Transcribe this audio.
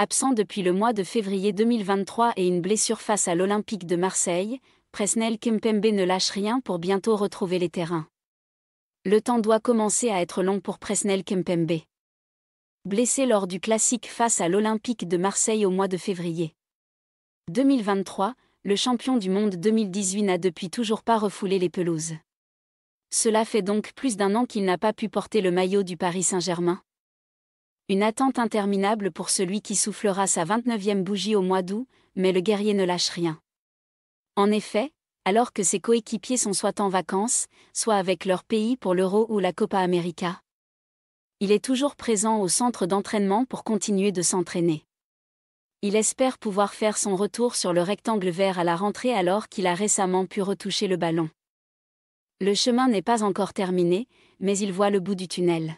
absent depuis le mois de février 2023 et une blessure face à l'Olympique de Marseille, Presnel Kempembe ne lâche rien pour bientôt retrouver les terrains. Le temps doit commencer à être long pour Presnel Kempembe. Blessé lors du classique face à l'Olympique de Marseille au mois de février 2023, le champion du monde 2018 n'a depuis toujours pas refoulé les pelouses. Cela fait donc plus d'un an qu'il n'a pas pu porter le maillot du Paris Saint-Germain. Une attente interminable pour celui qui soufflera sa 29e bougie au mois d'août, mais le guerrier ne lâche rien. En effet, alors que ses coéquipiers sont soit en vacances, soit avec leur pays pour l'Euro ou la Copa América, il est toujours présent au centre d'entraînement pour continuer de s'entraîner. Il espère pouvoir faire son retour sur le rectangle vert à la rentrée alors qu'il a récemment pu retoucher le ballon. Le chemin n'est pas encore terminé, mais il voit le bout du tunnel.